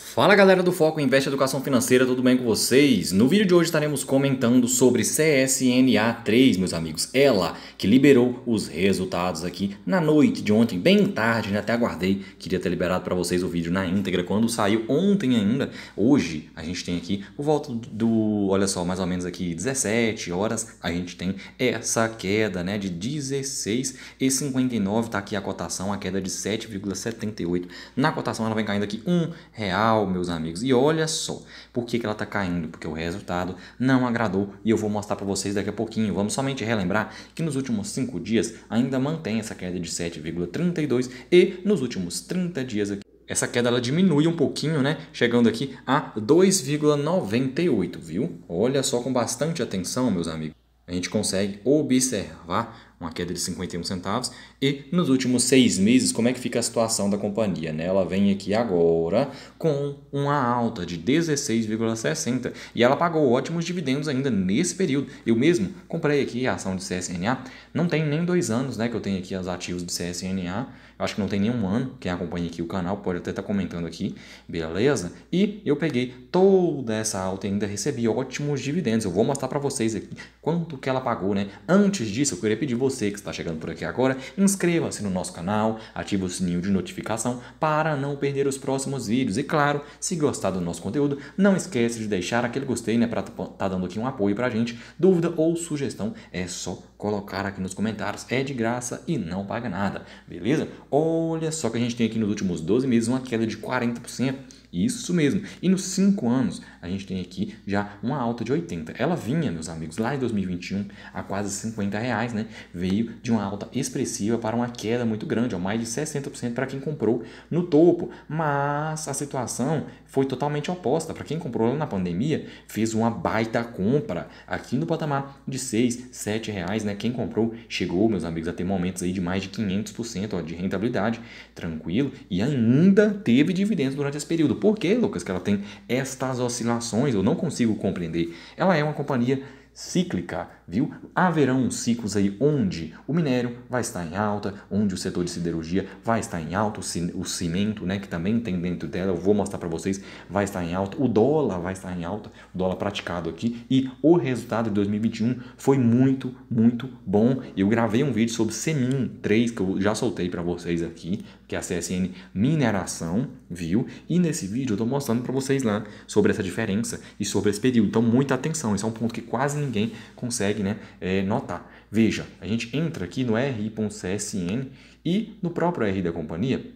Fala galera do Foco Invest Educação Financeira, tudo bem com vocês? No vídeo de hoje estaremos comentando sobre CSNA3, meus amigos. Ela que liberou os resultados aqui na noite de ontem, bem tarde, né? Até aguardei, queria ter liberado para vocês o vídeo na íntegra quando saiu ontem ainda. Hoje a gente tem aqui o volta do, olha só, mais ou menos aqui 17 horas, a gente tem essa queda, né, de 16,59, tá aqui a cotação, a queda de 7,78. Na cotação ela vem caindo aqui R$ 1,00 tal, meus amigos. E olha só, por que, que ela está caindo? Porque o resultado não agradou e eu vou mostrar para vocês daqui a pouquinho. Vamos somente relembrar que nos últimos 5 dias ainda mantém essa queda de 7,32 e nos últimos 30 dias aqui essa queda ela diminui um pouquinho, né? Chegando aqui a 2,98, viu? Olha só com bastante atenção, meus amigos. A gente consegue observar uma queda de 51 centavos. E nos últimos seis meses, como é que fica a situação da companhia? Né? Ela vem aqui agora com uma alta de 16,60 e ela pagou ótimos dividendos ainda nesse período. Eu mesmo comprei aqui a ação de CSNA, não tem nem dois anos né, que eu tenho aqui os ativos de CSNA, eu acho que não tem nenhum ano. Quem é acompanha aqui o canal pode até estar tá comentando aqui, beleza? E eu peguei toda essa alta e ainda recebi ótimos dividendos. Eu vou mostrar para vocês aqui quanto que ela pagou, né? Antes disso, eu queria pedir você você que está chegando por aqui agora, inscreva-se no nosso canal, ative o sininho de notificação para não perder os próximos vídeos. E claro, se gostar do nosso conteúdo, não esqueça de deixar aquele gostei, né, para estar tá, tá dando aqui um apoio para a gente. Dúvida ou sugestão é só colocar aqui nos comentários, é de graça e não paga nada, beleza? Olha só que a gente tem aqui nos últimos 12 meses uma queda de 40%. Isso mesmo. E nos 5 anos, a gente tem aqui já uma alta de 80. Ela vinha, meus amigos, lá em 2021 a quase 50 reais, né? Veio de uma alta expressiva para uma queda muito grande, ó, mais de 60% para quem comprou no topo. Mas a situação foi totalmente oposta. Para quem comprou lá na pandemia, fez uma baita compra aqui no patamar de 6, 7 reais, né? Quem comprou chegou, meus amigos, a ter momentos aí de mais de 500% ó, de rentabilidade, tranquilo, e ainda teve dividendos durante esse período. Por quê, Lucas? Que ela tem estas oscilações legislações, eu não consigo compreender. Ela é uma companhia cíclica, viu? Haverão ciclos aí onde o minério vai estar em alta, onde o setor de siderurgia vai estar em alta, o cimento, né, que também tem dentro dela, eu vou mostrar para vocês, vai estar em alta, o dólar vai estar em alta, o dólar praticado aqui, e o resultado de 2021 foi muito, muito bom. Eu gravei um vídeo sobre Semin 3 que eu já soltei para vocês aqui, que é a CSN Mineração, viu? E nesse vídeo eu estou mostrando para vocês lá sobre essa diferença e sobre esse período. Então, muita atenção, isso é um ponto que quase ninguém consegue né, é, notar. Veja, a gente entra aqui no ri.csn e no próprio r da companhia,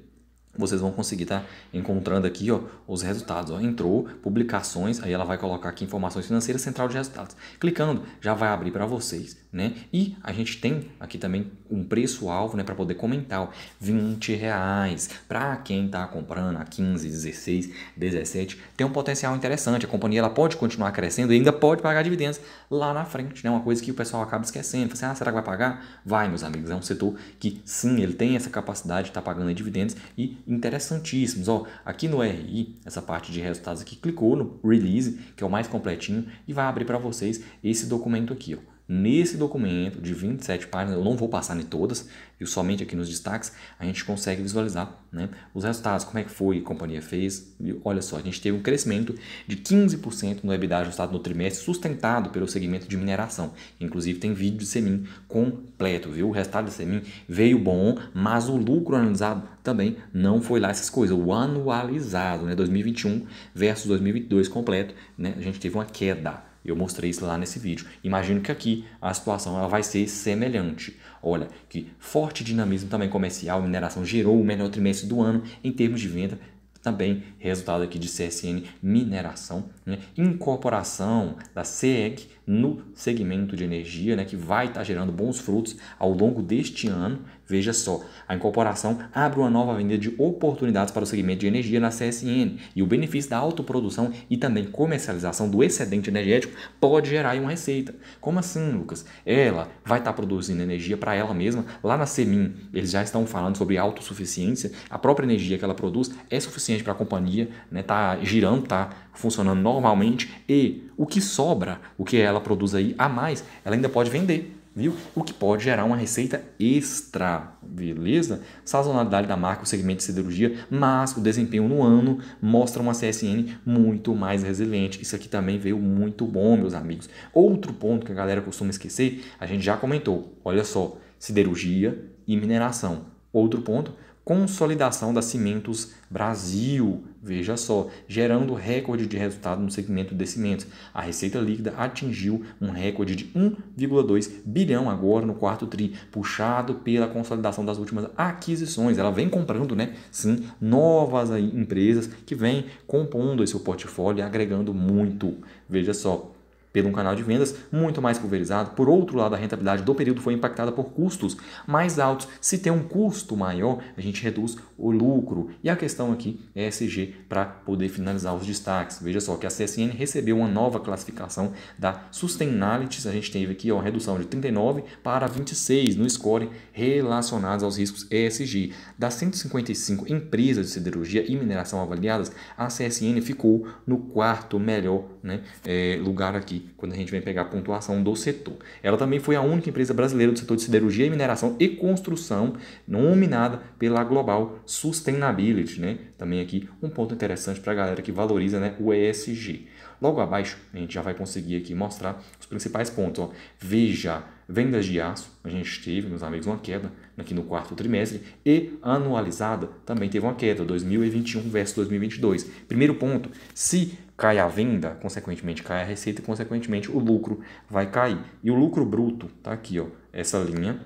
vocês vão conseguir estar tá encontrando aqui ó, os resultados. Ó. Entrou, publicações, aí ela vai colocar aqui informações financeiras, central de resultados. Clicando, já vai abrir para vocês. Né? E a gente tem aqui também um preço-alvo né, para poder comentar, ó, 20 reais. Para quem está comprando a 15, 16, 17, tem um potencial interessante. A companhia ela pode continuar crescendo e ainda pode pagar dividendos lá na frente. Né? Uma coisa que o pessoal acaba esquecendo. você assim, ah, será que vai pagar? Vai, meus amigos. É um setor que sim, ele tem essa capacidade de estar tá pagando dividendos e interessantíssimos. Ó, aqui no RI, essa parte de resultados aqui, clicou no release, que é o mais completinho, e vai abrir para vocês esse documento aqui. Ó Nesse documento de 27 páginas, eu não vou passar em todas, e somente aqui nos destaques, a gente consegue visualizar né, os resultados, como é que foi, a companhia fez. E olha só, a gente teve um crescimento de 15% no EBITDA ajustado no trimestre, sustentado pelo segmento de mineração. Inclusive tem vídeo de Semin completo, viu? O resultado de Semin veio bom, mas o lucro analisado também não foi lá essas coisas. O anualizado, né, 2021 versus 2022 completo, né, a gente teve uma queda eu mostrei isso lá nesse vídeo. Imagino que aqui a situação ela vai ser semelhante. Olha, que forte dinamismo também comercial, mineração gerou o melhor trimestre do ano em termos de venda, também resultado aqui de CSN mineração, né? incorporação da CEG no segmento de energia, né, que vai estar tá gerando bons frutos ao longo deste ano. Veja só, a incorporação abre uma nova venda de oportunidades para o segmento de energia na CSN e o benefício da autoprodução e também comercialização do excedente energético pode gerar uma receita. Como assim, Lucas? Ela vai estar tá produzindo energia para ela mesma. Lá na Semin, eles já estão falando sobre autossuficiência. A própria energia que ela produz é suficiente para a companhia, né, tá girando, tá funcionando normalmente e o que sobra, o que ela é ela produz aí a mais, ela ainda pode vender, viu? O que pode gerar uma receita extra, beleza? Sazonalidade da marca, o segmento de siderurgia, mas o desempenho no ano mostra uma CSN muito mais resiliente. Isso aqui também veio muito bom, meus amigos. Outro ponto que a galera costuma esquecer, a gente já comentou, olha só, siderurgia e mineração. Outro ponto, consolidação da Cimentos Brasil, veja só, gerando recorde de resultado no segmento de cimentos. A receita líquida atingiu um recorde de 1,2 bilhão agora no quarto tri, puxado pela consolidação das últimas aquisições. Ela vem comprando, né? Sim, novas empresas que vêm compondo esse seu portfólio e agregando muito. Veja só, pelo um canal de vendas muito mais pulverizado. Por outro lado, a rentabilidade do período foi impactada por custos mais altos. Se tem um custo maior, a gente reduz o lucro. E a questão aqui é SG para poder finalizar os destaques. Veja só que a CSN recebeu uma nova classificação da Sustainalities. A gente teve aqui ó, redução de 39 para 26 no score relacionados aos riscos ESG. Das 155 empresas de siderurgia e mineração avaliadas, a CSN ficou no quarto melhor né, é, lugar aqui quando a gente vem pegar a pontuação do setor. Ela também foi a única empresa brasileira do setor de siderurgia, mineração e construção nominada pela Global Sustainability, né? Também aqui um ponto interessante para a galera que valoriza né, o ESG. Logo abaixo, a gente já vai conseguir aqui mostrar os principais pontos. Ó. Veja, vendas de aço, a gente teve, meus amigos, uma queda aqui no quarto trimestre e anualizada também teve uma queda, 2021 versus 2022. Primeiro ponto, se cai a venda, consequentemente cai a receita e consequentemente o lucro vai cair. E o lucro bruto está aqui, ó, essa linha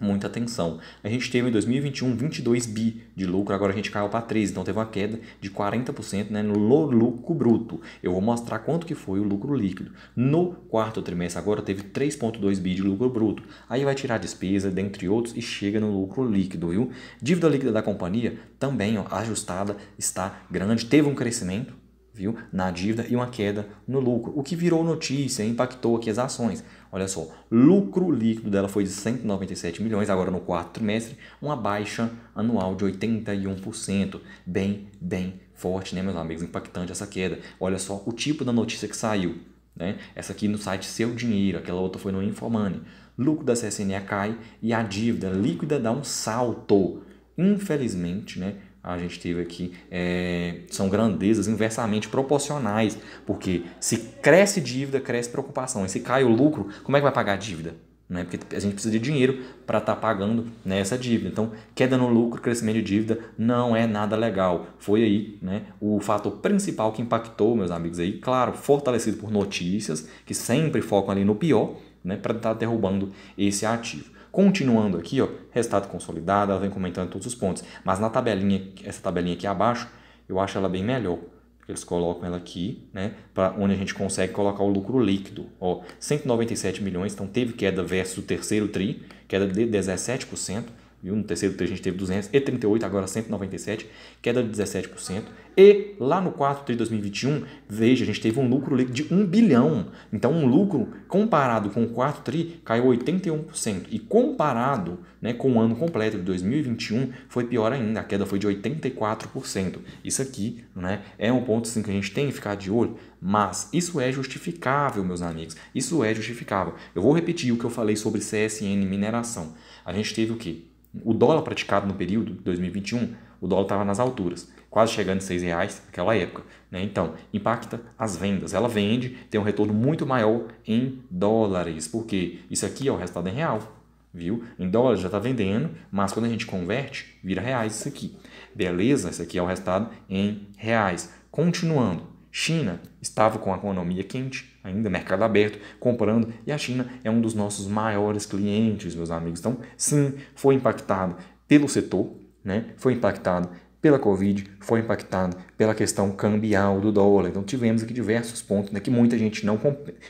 muita atenção. A gente teve em 2021 22 bi de lucro, agora a gente caiu para 13, então teve uma queda de 40% né, no lucro bruto. Eu vou mostrar quanto que foi o lucro líquido. No quarto trimestre agora teve 3.2 bi de lucro bruto. Aí vai tirar despesa, dentre outros, e chega no lucro líquido, viu? Dívida líquida da companhia também ó, ajustada está grande, teve um crescimento, viu? na dívida e uma queda no lucro, o que virou notícia e impactou aqui as ações. Olha só, lucro líquido dela foi de 197 milhões agora no quarto trimestre, uma baixa anual de 81%, bem, bem forte, né, meus amigos? Impactante essa queda. Olha só o tipo da notícia que saiu. Né? Essa aqui no site Seu Dinheiro, aquela outra foi no Informani. Lucro da CSNA cai e a dívida líquida dá um salto. Infelizmente, né, a gente teve aqui é, são grandezas inversamente proporcionais, porque se cresce dívida, cresce preocupação, e se cai o lucro, como é que vai pagar a dívida? Né? Porque a gente precisa de dinheiro para estar tá pagando né, essa dívida. Então, queda no lucro, crescimento de dívida não é nada legal. Foi aí né, o fator principal que impactou, meus amigos, aí, claro, fortalecido por notícias que sempre focam ali no pior né, para estar tá derrubando esse ativo. Continuando aqui, ó, resultado consolidado, ela vem comentando todos os pontos. Mas na tabelinha, essa tabelinha aqui abaixo, eu acho ela bem melhor. Eles colocam ela aqui, né, para onde a gente consegue colocar o lucro líquido. Ó, 197 milhões, então teve queda versus o terceiro TRI, queda de 17%. Viu? No terceiro tri a gente teve 238, agora 197, queda de 17%. E lá no quarto tri de 2021, veja, a gente teve um lucro líquido de 1 bilhão. Então, um lucro comparado com o quarto tri caiu 81%. E comparado né, com o ano completo de 2021, foi pior ainda, a queda foi de 84%. Isso aqui né, é um ponto assim, que a gente tem que ficar de olho, mas isso é justificável, meus amigos. Isso é justificável. Eu vou repetir o que eu falei sobre CSN mineração. A gente teve o quê? O dólar praticado no período de 2021, o dólar estava nas alturas, quase chegando a 6 reais naquela época. Né? Então, impacta as vendas. Ela vende, tem um retorno muito maior em dólares, porque isso aqui é o resultado em é real. Viu? Em dólares já está vendendo, mas quando a gente converte, vira reais isso aqui. Beleza? Isso aqui é o resultado em reais. Continuando, China estava com a economia quente, ainda mercado aberto, comprando, e a China é um dos nossos maiores clientes, meus amigos. Então, sim, foi impactado pelo setor, né? foi impactado pela Covid, foi impactado pela questão cambial do dólar. Então, tivemos aqui diversos pontos né, que muita gente não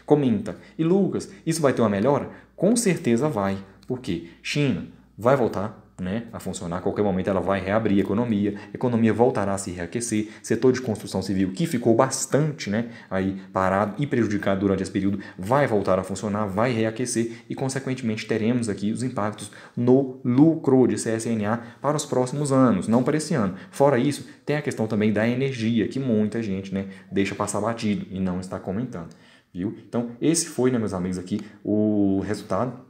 comenta. E, Lucas, isso vai ter uma melhora? Com certeza vai. Por quê? China vai voltar né, a funcionar. A qualquer momento ela vai reabrir a economia, a economia voltará a se reaquecer, setor de construção civil que ficou bastante né, aí parado e prejudicado durante esse período vai voltar a funcionar, vai reaquecer e, consequentemente, teremos aqui os impactos no lucro de CSNA para os próximos anos, não para esse ano. Fora isso, tem a questão também da energia, que muita gente né, deixa passar batido e não está comentando. Viu? Então, esse foi, né, meus amigos, aqui o resultado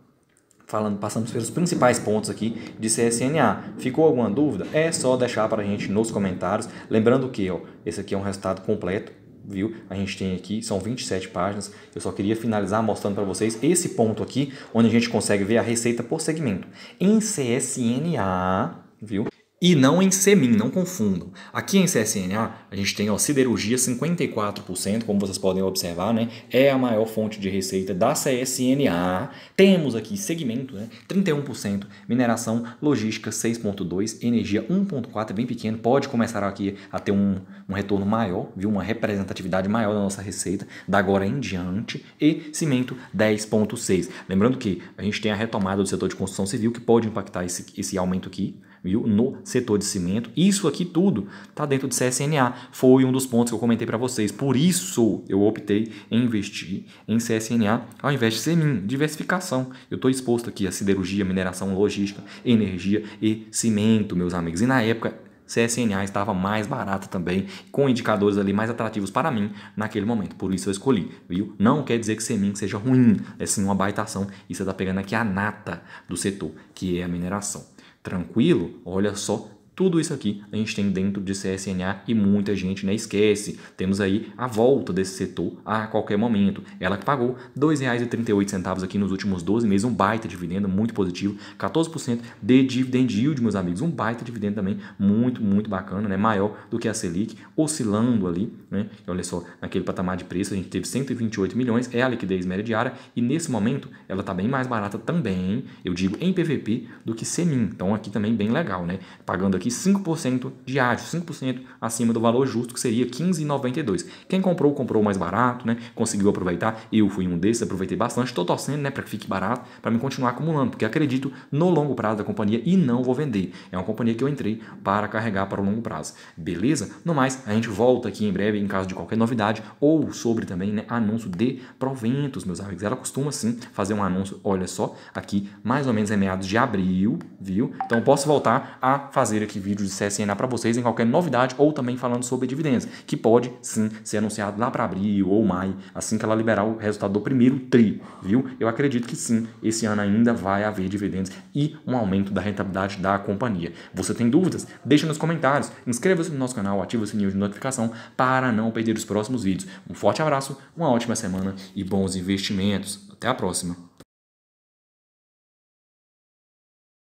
falando, passamos pelos principais pontos aqui de CSNA. Ficou alguma dúvida? É só deixar para a gente nos comentários. Lembrando que ó, esse aqui é um resultado completo, viu? A gente tem aqui, são 27 páginas. Eu só queria finalizar mostrando para vocês esse ponto aqui, onde a gente consegue ver a receita por segmento. Em CSNA, viu? E não em CEMIN, não confundam. Aqui em CSNA, a gente tem ó, siderurgia 54%, como vocês podem observar, né? É a maior fonte de receita da CSNA. Temos aqui segmento, né? 31%, mineração, logística 6,2%, energia 1,4%, bem pequeno. Pode começar aqui a ter um, um retorno maior, viu? Uma representatividade maior da nossa receita, da agora em diante. E cimento 10,6%. Lembrando que a gente tem a retomada do setor de construção civil, que pode impactar esse, esse aumento aqui, viu? no setor de cimento. Isso aqui tudo está dentro de CSNA. Foi um dos pontos que eu comentei para vocês. Por isso eu optei em investir em CSNA ao invés de CEMIN. Diversificação. Eu estou exposto aqui a siderurgia, mineração, logística, energia e cimento, meus amigos. E na época CSNA estava mais barata também, com indicadores ali mais atrativos para mim naquele momento. Por isso eu escolhi, viu? Não quer dizer que Semin seja ruim, é sim uma baitação e você está pegando aqui a nata do setor, que é a mineração tranquilo, olha só tudo isso aqui a gente tem dentro de CSNA e muita gente né, esquece. Temos aí a volta desse setor a qualquer momento. Ela que pagou R$ 2,38 aqui nos últimos 12 meses, um baita dividendo muito positivo, 14% de dividend yield, meus amigos, um baita dividendo também muito, muito bacana, né? maior do que a Selic, oscilando ali, né? olha só, naquele patamar de preço a gente teve 128 milhões, é a liquidez média diária e nesse momento ela está bem mais barata também, eu digo em PVP, do que Semin, então aqui também bem legal, né? pagando aqui aqui 5% diário, 5% acima do valor justo, que seria 15,92. Quem comprou, comprou mais barato, né? Conseguiu aproveitar. Eu fui um desses, aproveitei bastante. Estou torcendo, né, para que fique barato, para me continuar acumulando, porque acredito no longo prazo da companhia e não vou vender. É uma companhia que eu entrei para carregar para o longo prazo. Beleza? No mais, a gente volta aqui em breve em caso de qualquer novidade ou sobre também, né, anúncio de proventos, meus amigos. Ela costuma sim fazer um anúncio, olha só, aqui mais ou menos em meados de abril, viu? Então posso voltar a fazer aqui aqui vídeos de CSNA para vocês em qualquer novidade ou também falando sobre dividendos, que pode sim ser anunciado lá para abril ou maio, assim que ela liberar o resultado do primeiro TRI, viu? Eu acredito que sim, esse ano ainda vai haver dividendos e um aumento da rentabilidade da companhia. Você tem dúvidas? Deixa nos comentários, inscreva-se no nosso canal, ative o sininho de notificação para não perder os próximos vídeos. Um forte abraço, uma ótima semana e bons investimentos. Até a próxima!